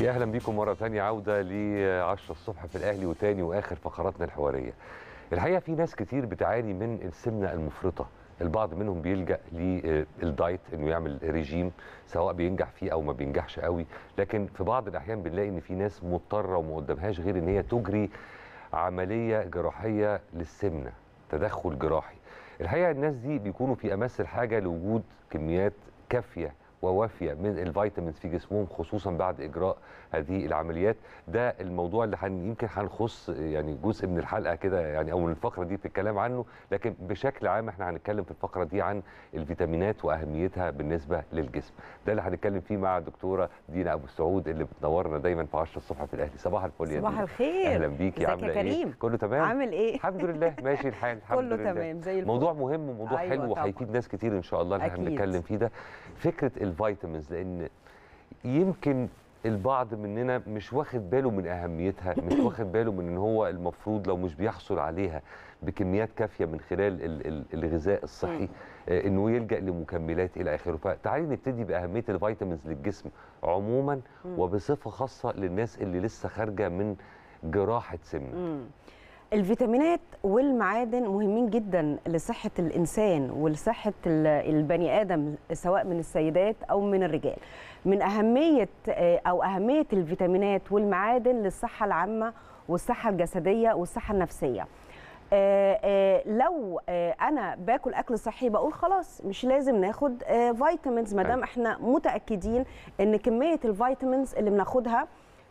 يا اهلا بيكم مره ثانيه عوده ل 10 الصبح في الاهلي وتاني واخر فقراتنا الحواريه. الحقيقه في ناس كتير بتعاني من السمنه المفرطه، البعض منهم بيلجا للدايت انه يعمل ريجيم سواء بينجح فيه او ما بينجحش قوي، لكن في بعض الاحيان بنلاقي ان في ناس مضطره وما قدامهاش غير ان هي تجري عمليه جراحيه للسمنه، تدخل جراحي. الحقيقه الناس دي بيكونوا في امس الحاجه لوجود كميات كافيه ووافيه من الفيتامينز في جسمهم خصوصا بعد اجراء هذه العمليات ده الموضوع اللي حن يمكن هنخص يعني جزء من الحلقه كده يعني او من الفقره دي في الكلام عنه لكن بشكل عام احنا هنتكلم في الفقره دي عن الفيتامينات واهميتها بالنسبه للجسم ده اللي هنتكلم فيه مع الدكتوره دينا ابو سعود اللي بتنورنا دايما في 10 الصبح في الاهلي صباح الفل يا صباح الخير اهلا بيكي عامله ايه كله تمام عامل ايه الحمد لله ماشي الحال الحمد كله لله. تمام زي الفل موضوع مهم وموضوع أيوة حلو وهيفيد ناس كتير ان شاء الله اللي هنتكلم فيه ده فكره الفيتامينز لان يمكن البعض مننا مش واخد باله من اهميتها مش واخد باله من ان هو المفروض لو مش بيحصل عليها بكميات كافيه من خلال الغذاء الصحي آه، انه يلجا لمكملات الى اخره فتعالي نبتدي باهميه الفيتامينز للجسم عموما وبصفه خاصه للناس اللي لسه خارجه من جراحه سمنه الفيتامينات والمعادن مهمين جدا لصحه الانسان ولصحه البني ادم سواء من السيدات او من الرجال من اهميه آه، او اهميه الفيتامينات والمعادن للصحه العامه والصحه الجسديه والصحه النفسيه آآ آه، آآ آه، لو آآ انا باكل اكل صحي بقول خلاص مش لازم ناخد فيتامينز ما دام أيوة. احنا متاكدين ان كميه الفيتامينز اللي بناخدها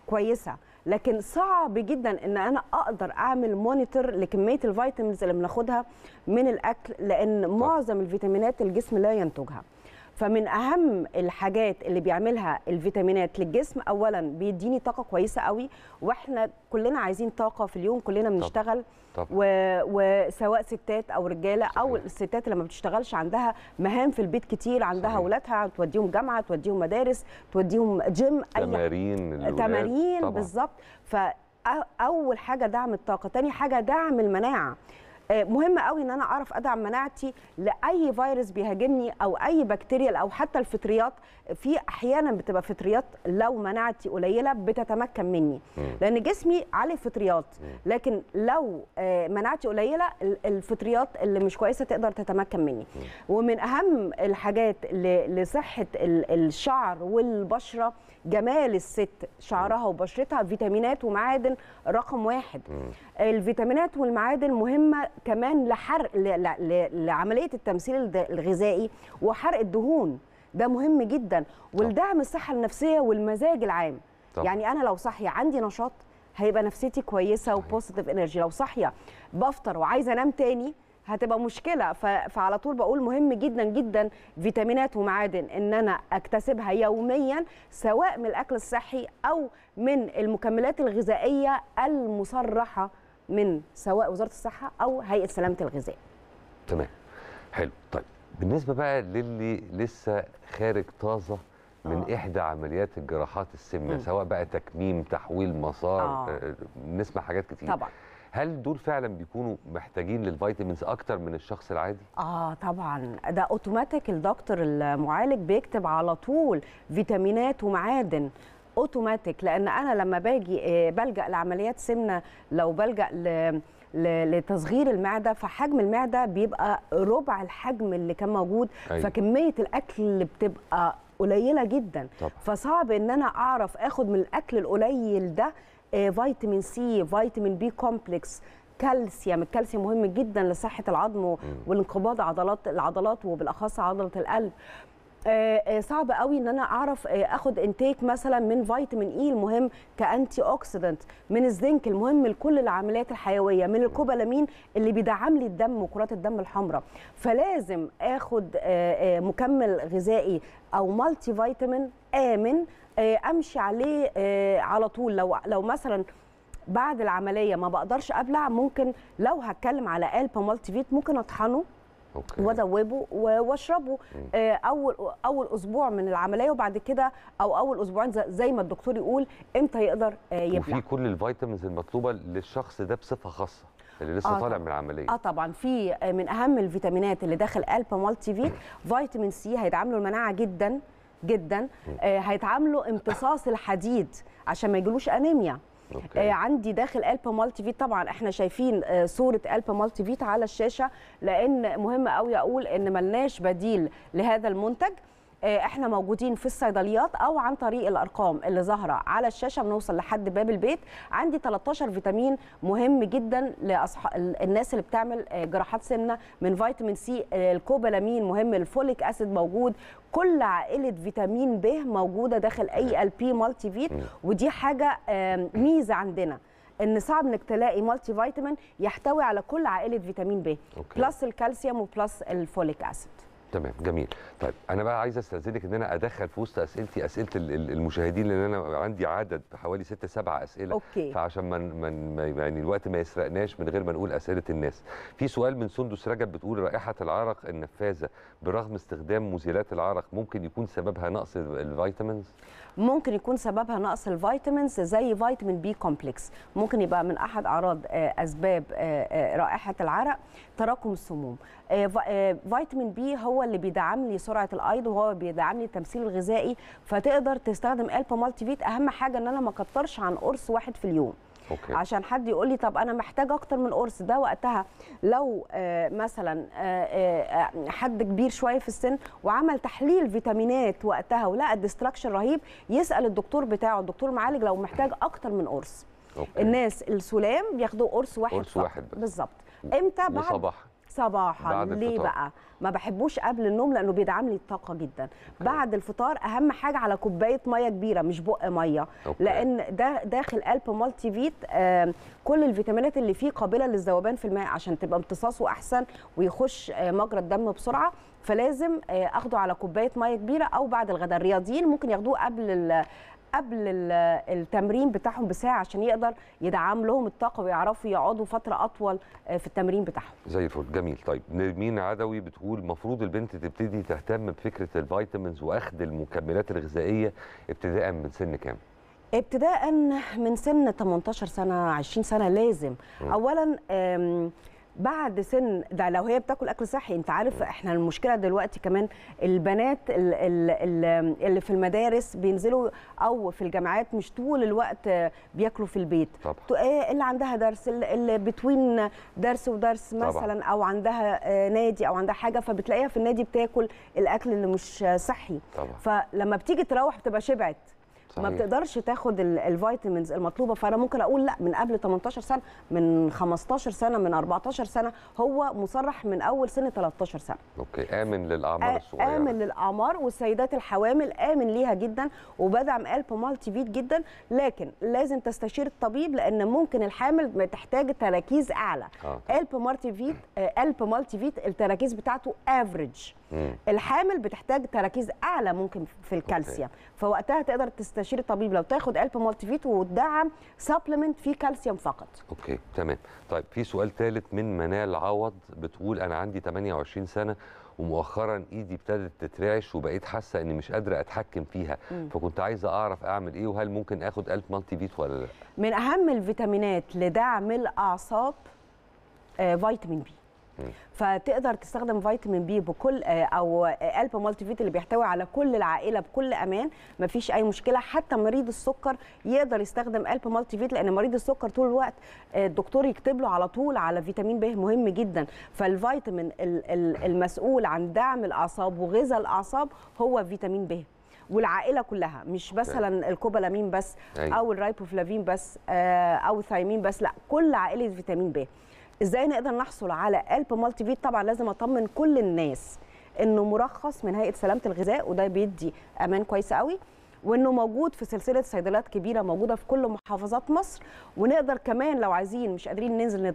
كويسه لكن صعب جدا ان انا اقدر اعمل مونيتور لكميه الفيتامينز اللي بناخدها من الاكل لان معظم الفيتامينات الجسم لا ينتجها فمن اهم الحاجات اللي بيعملها الفيتامينات للجسم اولا بيديني طاقه كويسه قوي واحنا كلنا عايزين طاقه في اليوم كلنا بنشتغل و... وسواء ستات او رجاله صحيح. او الستات اللي ما بتشتغلش عندها مهام في البيت كتير عندها اولادها توديهم جامعه توديهم مدارس توديهم جيم تمارين تمارين بالظبط ف اول حاجه دعم الطاقه تاني حاجه دعم المناعه آه، مهم قوي ان انا اعرف ادعم مناعتي لاي فيروس بيهاجمني او اي بكتيريا او حتى الفطريات في احيانا بتبقى فطريات لو مناعتي قليله بتتمكن مني لان جسمي عليه فطريات لكن لو آه، مناعتي قليله الفطريات اللي مش كويسه تقدر تتمكن مني ومن اهم الحاجات لصحه الشعر والبشره جمال الست شعرها وبشرتها فيتامينات ومعادن رقم واحد الفيتامينات والمعادن مهمه كمان لحرق لعمليه التمثيل الغذائي وحرق الدهون ده مهم جدا ولدعم الصحه النفسيه والمزاج العام طبعا. يعني انا لو صاحيه عندي نشاط هيبقى نفسيتي كويسه وبوزيتيف انرجي لو صاحيه بفطر وعايزه انام تاني هتبقى مشكله ف... فعلى طول بقول مهم جدا جدا فيتامينات ومعادن ان انا اكتسبها يوميا سواء من الاكل الصحي او من المكملات الغذائيه المصرحه من سواء وزاره الصحه او هيئه سلامه الغذاء تمام حلو طيب بالنسبه بقى للي لسه خارج طازه من آه. احدى عمليات الجراحات السمنه سواء بقى تكميم تحويل مسار آه. آه. نسمع حاجات كتير طبعا هل دول فعلا بيكونوا محتاجين للفيتامينز اكتر من الشخص العادي اه طبعا ده اوتوماتيك الدكتور المعالج بيكتب على طول فيتامينات ومعادن اوتوماتيك لان انا لما باجي آه، بلجا لعمليات سمنه لو بلجا ل لتصغير المعده فحجم المعده بيبقى ربع الحجم اللي كان موجود أيوة. فكميه الاكل بتبقى قليله جدا طبعا. فصعب ان انا اعرف اخد من الاكل القليل ده آه، فيتامين سي فيتامين بي كومبلكس كالسيوم الكالسيوم مهم جدا لصحه العظم والانقباض عضلات العضلات وبالاخص عضله القلب آه، آه، صعب قوي ان انا اعرف آه، اخد انتيك مثلا من فيتامين اي e المهم كانتي اوكسيدنت من الزنك المهم لكل العمليات الحيويه من الكوبالامين اللي بيدعم لي الدم وكرات الدم الحمراء فلازم اخد مكمل غذائي او مالتي فيتامين امن امشي عليه على طول لو لو مثلا بعد العمليه ما بقدرش ابلع ممكن لو هتكلم على قلب مالتي فيت ممكن اطحنه وذوبه واشربه آه، اول اول اسبوع من العمليه وبعد كده او اول اسبوعين زي ما الدكتور يقول امتى يقدر آه، يبلع وفي كل الفيتامينز المطلوبه للشخص ده بصفه خاصه اللي لسه آه طالع من العمليه اه طبعا في آه، من اهم الفيتامينات اللي داخل البا مالتي فيت فيتامين سي هيدعم له المناعه جدا جدا آه هيتعاملوا امتصاص الحديد عشان ما يجيلوش انيميا أوكي. آه عندي داخل الب مالتي فيت طبعا احنا شايفين آه صوره الب مالتي فيت على الشاشه لان مهم قوي اقول ان ملناش بديل لهذا المنتج آه، احنا موجودين في الصيدليات او عن طريق الارقام اللي ظاهره على الشاشه بنوصل لحد باب البيت عندي 13 فيتامين مهم جدا لأصح... الناس اللي بتعمل آه، جراحات سمنه من فيتامين سي آه، الكوبالامين مهم الفوليك اسيد موجود كل عائله فيتامين ب موجوده داخل اي ال بي مالتي فيت ودي حاجه ميزه عندنا ان صعب انك تلاقي مالتي فيتامين يحتوي على كل عائله فيتامين ب بلس الكالسيوم وبلس الفوليك اسيد تمام جميل طيب انا بقى عايز استاذنك ان انا ادخل في وسط اسئلتي اسئله المشاهدين لان انا عندي عدد حوالي ست سبع اسئله أوكي. فعشان من من يعني الوقت ما يسرقناش من غير ما نقول اسئله الناس في سؤال من سندس رجب بتقول رائحه العرق النفاذه برغم استخدام مزيلات العرق ممكن يكون سببها نقص الفيتامينز ممكن يكون سببها نقص الفيتامينز زي فيتامين بي كومبلكس ممكن يبقى من احد اعراض آه، اسباب آه، آه، رائحه العرق تراكم السموم فيتامين بي هو اللي بيدعم لي سرعه الايض وهو بيدعم لي التمثيل الغذائي فتقدر تستخدم الب مالتي فيت اهم حاجه ان انا ما اكترش عن قرص واحد في اليوم أوكي. عشان حد يقول لي طب انا محتاج اكتر من قرص ده وقتها لو آه، مثلا آه، آه، حد كبير شويه في السن وعمل تحليل فيتامينات وقتها ولقى ديستراكشن رهيب يسال الدكتور بتاعه الدكتور المعالج لو محتاج اكتر من قرص أوكي. الناس السلام بياخدوا قرص واحد قرص واحد بالظبط امتى بعد صباحا ليه بقى ما بحبوش قبل النوم لانه بيدعم لي الطاقه جدا بعد الفطار اهم حاجه على كوبايه ميه كبيره مش بق ميه أوكي. لان ده داخل قلب مالتي فيت كل الفيتامينات اللي فيه قابله للذوبان في الماء عشان تبقى امتصاصه احسن ويخش آه، مجرى الدم بسرعه فلازم آه، اخده على كوبايه ميه كبيره او بعد الغداء الرياضيين ممكن ياخدوه قبل قبل التمرين بتاعهم بساعه عشان يقدر يدعم لهم الطاقه ويعرفوا يقعدوا فتره اطول آه، في التمرين بتاعهم زي الفل جميل طيب نرمين عدوي بتقول المفروض البنت تبتدي تهتم بفكره الفيتامينز وأخذ المكملات الغذائيه ابتداء من سن كام ابتداء من سن 18 سنه 20 سنه لازم م. اولا بعد سن ده لو هي بتاكل اكل صحي انت عارف احنا المشكله دلوقتي كمان البنات اللي في المدارس بينزلوا او في الجامعات مش طول الوقت بياكلوا في البيت طبعا. إيه، اللي عندها درس اللي بتوين درس ودرس مثلا طبعا. او عندها آه، نادي او عندها حاجه فبتلاقيها في النادي بتاكل الاكل اللي مش صحي طبعا. فلما بتيجي تروح بتبقى شبعت صحيح. ما بتقدرش تاخد الفيتامينز المطلوبه فانا ممكن اقول لا من قبل 18 سنه من 15 سنه من 14 سنه هو مصرح من اول سن 13 سنه اوكي امن للاعمار الصغيره امن للاعمار والسيدات الحوامل امن ليها جدا وبدعم الب مالتي فيت جدا لكن لازم تستشير الطبيب لان ممكن الحامل تحتاج تراكيز اعلى آه. الب مالتي فيت الب مالتي فيت التراكيز بتاعته افريج الحامل بتحتاج تراكيز اعلى ممكن في الكالسيوم فوقتها تقدر تستشير مستشير الطبيب لو تاخد الب مالتي فيت وتدعم سبلمنت فيه كالسيوم فقط اوكي تمام طيب في سؤال ثالث من منال عوض بتقول انا عندي 28 سنه ومؤخرا ايدي ابتدت تترعش وبقيت حاسه اني مش قادره اتحكم فيها م. فكنت عايزه اعرف اعمل ايه وهل ممكن اخد الف مالتي فيت ولا لا من اهم الفيتامينات لدعم الاعصاب آه فيتامين بي فتقدر تستخدم فيتامين بي بكل آه، او قلب آه، مالتي فيت اللي بيحتوي على كل العائله بكل امان مفيش اي مشكله حتى مريض السكر يقدر يستخدم قلب مالتي فيت لان مريض السكر طول الوقت آه، الدكتور يكتب له على طول على فيتامين ب مهم جدا فالفيتامين المسؤول عن دعم الاعصاب وغذاء الاعصاب هو فيتامين ب والعائله كلها مش مثلا الكوبالامين بس أيوه. او الرايبوفلافين بس او الثايمين بس لا كل عائله فيتامين ب ازاي نقدر نحصل على قلب مالتي فيت طبعا لازم اطمن كل الناس انه مرخص من هيئه سلامه الغذاء وده بيدي امان كويس قوي وانه موجود في سلسله صيدليات كبيره موجوده في كل محافظات مصر ونقدر كمان لو عايزين مش قادرين ننزل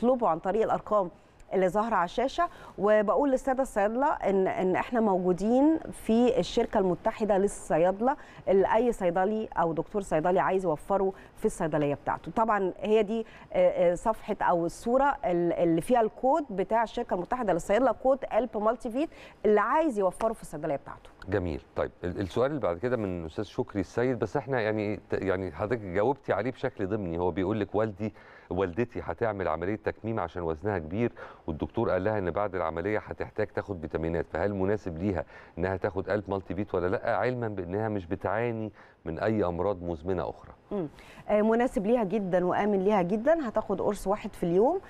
نطلبه عن طريق الارقام اللي ظاهره على الشاشه وبقول للساده الصيادله ان ان احنا موجودين في الشركه المتحده للصيادله اللي اي صيدلي او دكتور صيدلي عايز يوفره في الصيدليه بتاعته طبعا هي دي آه، آه، صفحه او الصوره اللي فيها الكود بتاع الشركه المتحده للصيادله كود الب مالتي فيت اللي عايز يوفره في الصيدليه بتاعته جميل طيب السؤال اللي بعد كده من الاستاذ شكري السيد بس احنا يعني يعني حضرتك جاوبتي عليه بشكل ضمني هو بيقول لك والدي والدتي هتعمل عمليه تكميم عشان وزنها كبير والدكتور قال لها ان بعد العمليه هتحتاج تاخد فيتامينات فهل مناسب ليها انها تاخد الف مالتي فيت ولا لا علما بانها مش بتعاني من اي امراض مزمنه اخرى مم. آه، مناسب ليها جدا وامن ليها جدا هتاخد قرص واحد في اليوم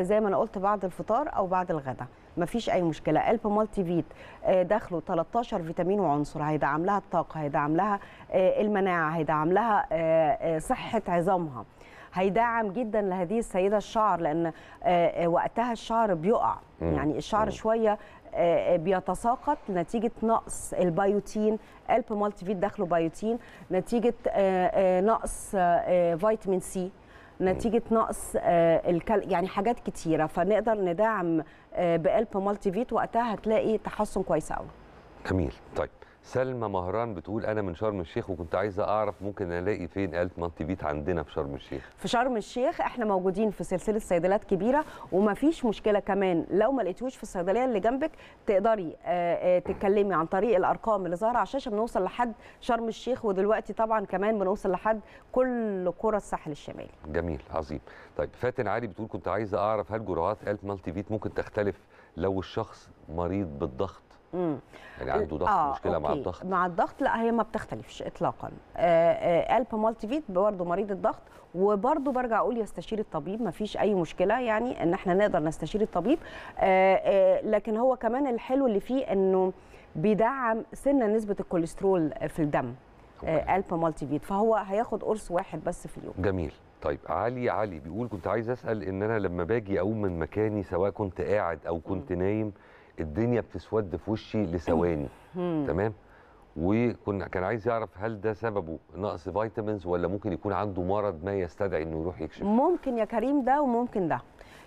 زي ما انا قلت بعد الفطار او بعد الغداء مفيش اي مشكله الب مالتي فيت آه، داخله 13 فيتامين وعنصر هيدعم لها الطاقه هيدعم لها آه، المناعه هيدعم لها صحه عظامها هيدعم جدا لهذه السيده الشعر لان آه، آه، وقتها الشعر بيقع يعني الشعر شويه آه، بيتساقط نتيجة نقص البيوتين ألب مالتي فيت داخله بيوتين نتيجة نقص فيتامين سي نتيجة نقص الكل يعني حاجات كتيرة فنقدر ندعم بقلب مالتي فيت وقتها هتلاقي تحسن كويس قوي جميل طيب سلمى مهران بتقول انا من شرم الشيخ وكنت عايزه اعرف ممكن الاقي فين آلة مالتي بيت عندنا في شرم الشيخ في شرم الشيخ احنا موجودين في سلسله صيدليات كبيره ومفيش مشكله كمان لو ما لقيتوش في الصيدليه اللي جنبك تقدري آه، آه، تتكلمي عن طريق الارقام اللي ظاهره على الشاشه بنوصل لحد شرم الشيخ ودلوقتي طبعا كمان بنوصل لحد كل قرى الساحل الشمالي جميل عظيم طيب فاتن علي بتقول كنت عايزه اعرف هل جرعات آلة مالتي بيت ممكن تختلف لو الشخص مريض بالضغط يعني عنده ضغط آه مشكله أوكي. مع الضغط مع الضغط لا هي ما بتختلفش اطلاقا آه، آه، الب مالتي فيت برضه مريض الضغط وبرضه برجع اقول يستشير الطبيب ما فيش اي مشكله يعني ان احنا نقدر نستشير الطبيب آآ آه، آآ لكن هو كمان الحلو اللي فيه انه بيدعم سنه نسبه الكوليسترول في الدم البا مالتي فيت فهو هياخد قرص واحد بس في اليوم جميل طيب علي علي بيقول كنت عايز اسال ان انا لما باجي اقوم من مكاني سواء كنت قاعد او كنت م. نايم الدنيا بتسود في وشي لثواني تمام وكنا كان عايز يعرف هل ده سببه نقص فيتامينز ولا ممكن يكون عنده مرض ما يستدعي انه يروح يكشف ممكن يا كريم ده وممكن ده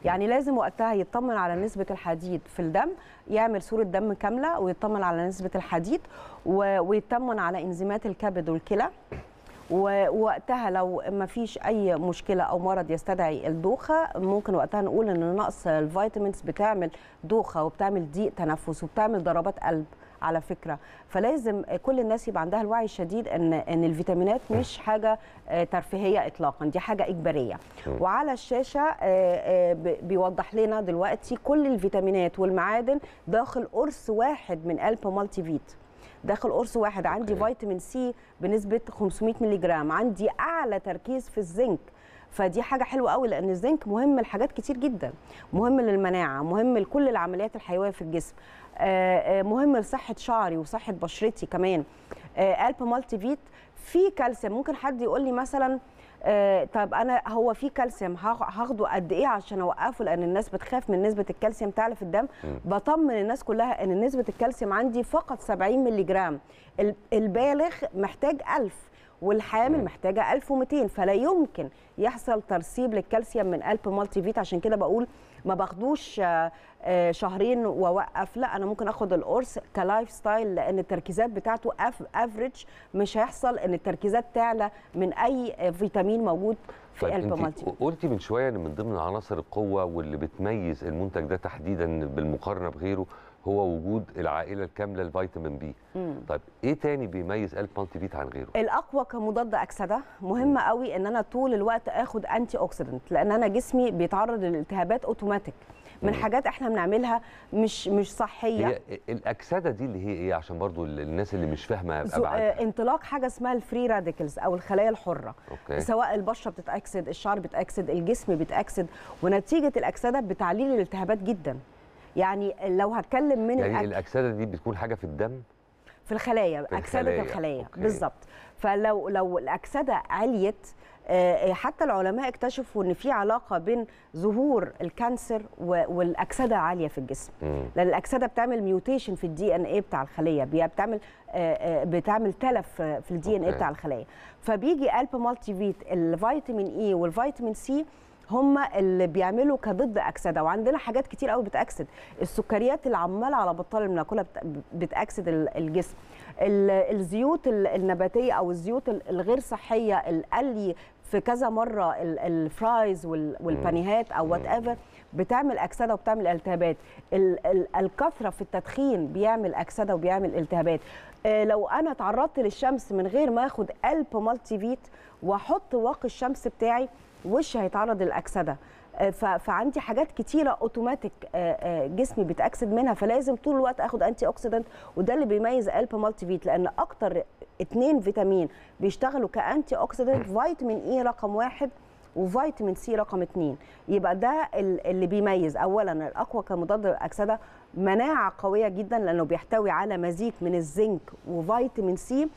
يعني لازم وقتها يطمن على نسبة الحديد في الدم يعمل صورة دم كاملة ويطمن على نسبة الحديد ويطمن على انزيمات الكبد والكلى ووقتها لو ما فيش اي مشكله او مرض يستدعي الدوخه ممكن وقتها نقول ان نقص الفيتامينز بتعمل دوخه وبتعمل ضيق تنفس وبتعمل ضربات قلب على فكره فلازم كل الناس يبقى عندها الوعي الشديد ان ان الفيتامينات مش حاجه آه، ترفيهيه اطلاقا دي حاجه اجباريه وعلى الشاشه آه، آه، بيوضح لنا دلوقتي كل الفيتامينات والمعادن داخل قرص واحد من الب مالتي فيت داخل قرص واحد عندي فيتامين سي بنسبه 500 مللي جرام عندي اعلى تركيز في الزنك فدي حاجه حلوه قوي لان الزنك مهم لحاجات كتير جدا مهم للمناعه مهم لكل العمليات الحيويه في الجسم آه، آه، مهم لصحه شعري وصحه بشرتي كمان آه، الب مالتي فيت فيه كالسيوم ممكن حد يقول لي مثلا آه، طب انا هو في كالسيوم هاخده قد ايه عشان اوقفه لان الناس بتخاف من نسبه الكالسيوم تعلى في الدم بطمن الناس كلها ان نسبه الكالسيوم عندي فقط 70 مللي جرام البالغ محتاج 1000 والحامل محتاجه 1200 فلا يمكن يحصل ترسيب للكالسيوم من قلب مالتي فيت عشان كده بقول ما باخدوش آه، آه، شهرين واوقف لا انا ممكن اخد القرص كلايف ستايل لان التركيزات بتاعته افريج مش هيحصل ان التركيزات تعلى من اي فيتامين موجود في طيب الب مالتي قلتي من شويه ان من ضمن عناصر القوه واللي بتميز المنتج ده تحديدا بالمقارنه بغيره هو وجود العائله الكامله الفيتامين بي مم. طيب ايه تاني بيميز الف مالتي فيت عن غيره الاقوى كمضاد اكسده مهمه مم. قوي ان انا طول الوقت اخد انتي اوكسيدنت لان انا جسمي بيتعرض للالتهابات اوتوماتيك من حاجات احنا بنعملها مش مش صحيه هي الاكسده دي اللي هي ايه عشان برضو الناس اللي مش فاهمه ابعادها آه، انطلاق حاجه اسمها الفري راديكلز او الخلايا الحره أوكي. سواء البشره بتتاكسد الشعر بتاكسد الجسم بتاكسد ونتيجه الاكسده بتعليل الالتهابات جدا يعني لو هتكلم من يعني الأكل الاكسده دي بتكون حاجه في الدم في الخلايا في اكسده الخلايا, الخلايا. بالظبط فلو لو الاكسده عليت آه، آه، حتى العلماء اكتشفوا ان في علاقه بين ظهور الكانسر والاكسده عاليه في الجسم لان الاكسده بتعمل ميوتيشن في الدي ان اي بتاع الخليه بتعمل آه، بتعمل تلف في الدي ان اي بتاع الخليه فبيجي الب مالتي فيت الفيتامين اي والفيتامين سي هم اللي بيعملوا كضد اكسده وعندنا حاجات كتير قوي بتاكسد السكريات اللي عماله على بطال بناكلها بتاكسد الجسم الزيوت النباتيه او الزيوت الغير صحيه القلي في كذا مره الفرايز والبانيهات او وات ايفر بتعمل اكسده وبتعمل التهابات الكثره في التدخين بيعمل اكسده وبيعمل التهابات آه، لو انا تعرضت للشمس من غير ما اخد قلب مالتي فيت واحط واقي الشمس بتاعي وشي هيتعرض للاكسده آه، فعندي حاجات كتيره اوتوماتيك آه، آه، جسمي بيتاكسد منها فلازم طول الوقت اخد انتي اوكسيدنت وده اللي بيميز الب مالتي فيت لان اكتر اتنين فيتامين بيشتغلوا كانتي اوكسيدنت فيتامين اي e رقم واحد وفيتامين سي رقم اتنين يبقى ده اللي بيميز اولا الاقوى كمضاد للاكسده مناعه قويه جدا لانه بيحتوي على مزيج من الزنك وفيتامين سي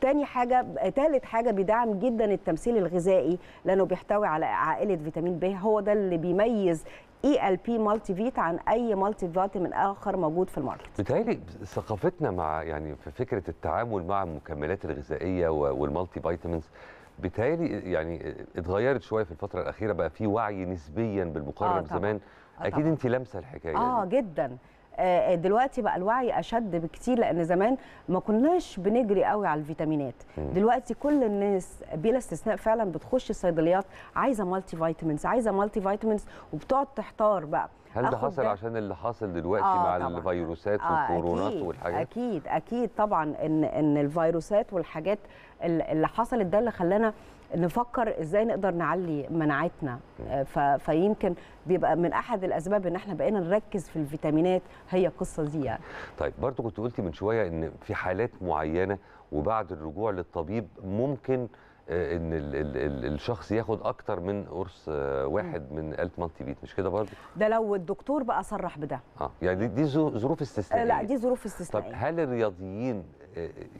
تاني حاجة تالت حاجة بيدعم جدا التمثيل الغذائي لأنه بيحتوي على عائلة فيتامين ب هو ده اللي بيميز اي ال بي مالتي فيت عن اي مالتي فيتامين اخر موجود في الماركت. بتهيألي ثقافتنا مع يعني في فكره التعامل مع المكملات الغذائيه والمالتي فيتامينز بتهيألي يعني اتغيرت شويه في الفتره الاخيره بقى في وعي نسبيا بالمقارنه آه بزمان آه، اكيد انت لامسه الحكايه اه يعني. جدا آه، آه، دلوقتي بقى الوعي اشد بكتير لان زمان ما كناش بنجري قوي على الفيتامينات دلوقتي كل الناس بلا استثناء فعلا بتخش الصيدليات عايزه مالتي فيتامينز عايزه مالتي فيتامينز وبتقعد تحتار بقى هل ده حصل عشان اللي حاصل دلوقتي آه مع طبعًا. الفيروسات آه والكورونات أكيد والحاجات اكيد اكيد طبعا ان ان الفيروسات والحاجات اللي حصلت ده اللي خلانا نفكر ازاي نقدر نعلي مناعتنا آه، فيمكن بيبقى من احد الاسباب ان احنا بقينا نركز في الفيتامينات هي القصه دي يعني. طيب برضو كنت قلتي من شويه ان في حالات معينه وبعد الرجوع للطبيب ممكن آه، ان الـ الـ الـ الشخص ياخد اكتر من قرص آه، واحد من اله مالتي مش كده برضه ده لو الدكتور بقى صرح بده اه يعني دي ظروف استثنائيه لا دي ظروف استثنائيه طب هل الرياضيين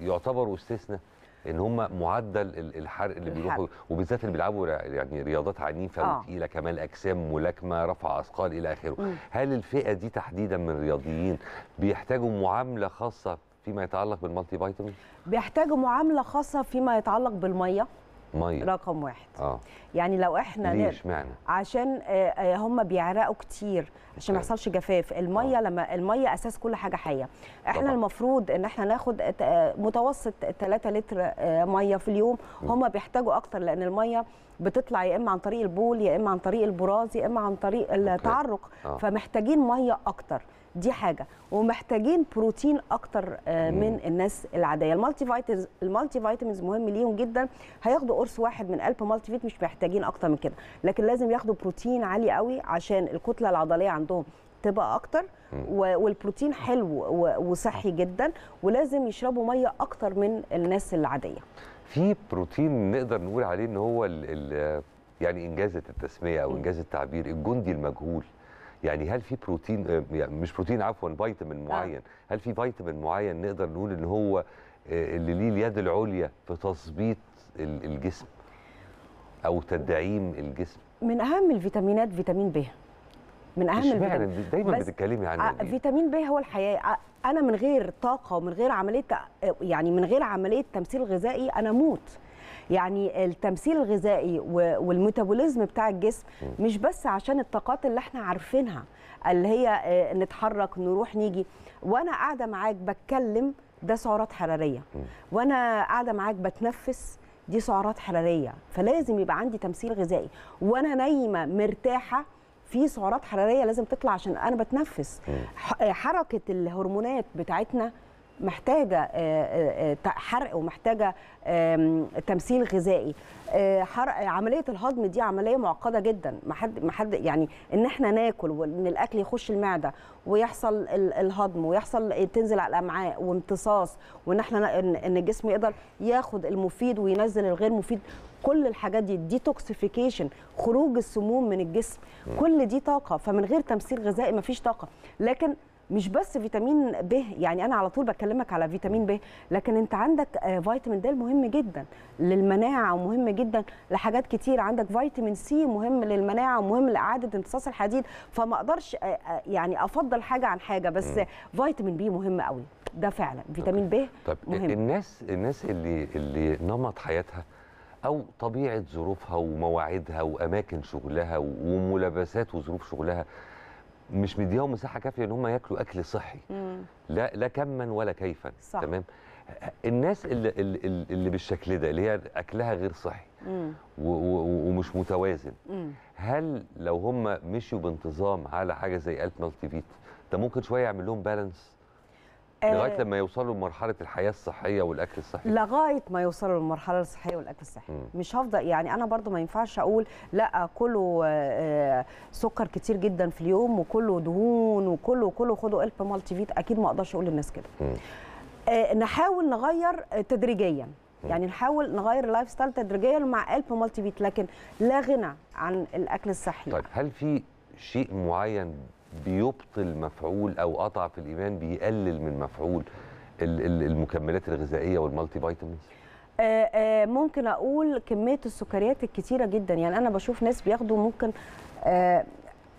يعتبروا استثناء ان هم معدل الحرق اللي بيروحوا وبالذات اللي بيلعبوا يعني رياضات عنيفه آه. وتقيله كمال اجسام ملاكمه رفع اثقال الى اخره هل الفئه دي تحديدا من الرياضيين بيحتاجوا معامله خاصه فيما يتعلق بالمالتي فيتامين بيحتاجوا معامله خاصه فيما يتعلق بالميه ميه رقم واحد اه يعني لو احنا ليش معنى؟ عشان آه، آه، هم بيعرقوا كتير عشان ما يحصلش جفاف الميه آه. لما الميه اساس كل حاجه حيه احنا طبعا. المفروض ان احنا ناخد متوسط 3 لتر ميه في اليوم هم بيحتاجوا اكتر لان الميه بتطلع يا اما عن طريق البول يا اما عن طريق البراز يا اما عن طريق التعرق آه. فمحتاجين ميه اكتر دي حاجه ومحتاجين بروتين اكتر آه، من الناس العاديه المالتي فيتامينز المالتي فيتامينز مهم ليهم جدا هياخدوا قرص واحد من قلب مالتي فيت مش محتاجين اكتر من كده لكن لازم ياخدوا بروتين عالي قوي عشان الكتله العضليه عندهم تبقى اكتر والبروتين حلو وصحي جدا ولازم يشربوا ميه اكتر من الناس العاديه في بروتين نقدر نقول عليه ان هو الـ الـ يعني انجازت التسميه او انجاز التعبير الجندي المجهول يعني هل في بروتين آه، يعني مش بروتين عفوا فيتامين آه. معين هل في فيتامين معين نقدر نقول ان هو آه، اللي ليه اليد العليا في تظبيط الجسم او تدعيم الجسم من اهم الفيتامينات فيتامين ب من اهم الفيتامين دايما بتتكلمي عن آه، إيه؟ فيتامين بي هو الحياه آه، انا من غير طاقه ومن غير عمليه يعني من غير عمليه تمثيل غذائي انا موت يعني التمثيل الغذائي والميتابوليزم بتاع الجسم مش بس عشان الطاقات اللي احنا عارفينها اللي هي آه، نتحرك نروح نيجي وانا قاعده معاك بتكلم ده سعرات حراريه وانا قاعده معاك بتنفس دي سعرات حراريه فلازم يبقى عندي تمثيل غذائي وانا نايمه مرتاحه في سعرات حراريه لازم تطلع عشان انا بتنفس حركه الهرمونات بتاعتنا محتاجه آه، آه، آه، حرق ومحتاجه تمثيل غذائي حرق عمليه الهضم دي عمليه معقده جدا ما حد ما حد يعني ان احنا ناكل وان الاكل يخش المعده ويحصل الهضم ويحصل تنزل على الامعاء وامتصاص وان احنا ان الجسم يقدر ياخد المفيد وينزل الغير مفيد كل الحاجات دي الديتوكسيفيكيشن خروج السموم من الجسم كل دي طاقه فمن غير تمثيل غذائي مفيش طاقه لكن مش بس فيتامين ب يعني انا على طول بكلمك على فيتامين ب لكن انت عندك آه، فيتامين د مهم جدا للمناعه ومهم جدا لحاجات كتير عندك فيتامين سي مهم للمناعه ومهم لاعاده امتصاص الحديد فما اقدرش آه، آه، يعني افضل حاجه عن حاجه بس فيتامين بي مهم قوي ده فعلا فيتامين ب مهم طيب الناس الناس اللي اللي نمط حياتها او طبيعه ظروفها ومواعيدها واماكن شغلها وملابسات وظروف شغلها مش مديهم مساحه كافيه ان هم ياكلوا اكل صحي لا لا كما ولا كيفا صح. تمام الناس اللي, اللي, اللي بالشكل ده اللي هي اكلها غير صحي ومش متوازن هل لو هم مشوا بانتظام على حاجه زي فيت ده ممكن شويه يعمل لهم بالانس لغايه آه، لما يوصلوا لمرحله الحياه الصحيه والاكل الصحي لغايه ما يوصلوا للمرحله الصحيه والاكل الصحي م. مش هفضل يعني انا برضو ما ينفعش اقول لا كله آه، سكر كتير جدا في اليوم وكله دهون وكله كله خدوا الب مالتي فيت اكيد ما اقدرش اقول للناس كده آه، نحاول نغير تدريجيا يعني نحاول نغير اللايف ستايل تدريجيا مع الب مالتي فيت لكن لا غنى عن الاكل الصحي طيب هل في شيء معين بيبطل مفعول او قطع في الايمان بيقلل من مفعول المكملات الغذائيه والمالتي فيتامينز آه، آه، ممكن اقول كميه السكريات الكتيره جدا يعني انا بشوف ناس بياخدوا ممكن آه،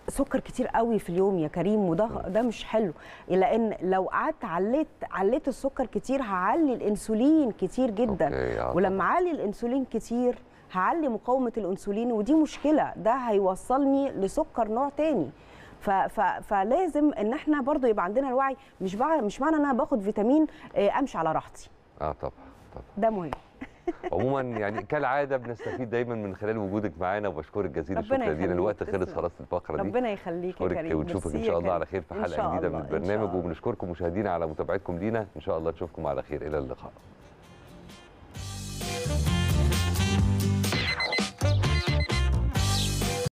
سكر كتير قوي في اليوم يا كريم وده ده مش حلو لان لو قعدت عليت عليت السكر كتير هعلي الانسولين كتير جدا ولما اعلي الانسولين كتير هعلي مقاومه الانسولين ودي مشكله ده هيوصلني لسكر نوع تاني فلازم ان احنا برضو يبقى عندنا الوعي مش مش معنى ان انا باخد فيتامين آه، امشي على راحتي اه طبعا طبعا ده مهم عموما يعني كالعاده بنستفيد دايما من خلال وجودك معانا وبشكرك جزيلا شكرا جزيلا الوقت خلص خلاص الفقره دي ربنا يخليك يا كريم ونشوفك ان شاء الله على خير في حلقه جديده من البرنامج وبنشكركم مشاهدينا على متابعتكم لينا ان شاء الله نشوفكم على خير الى اللقاء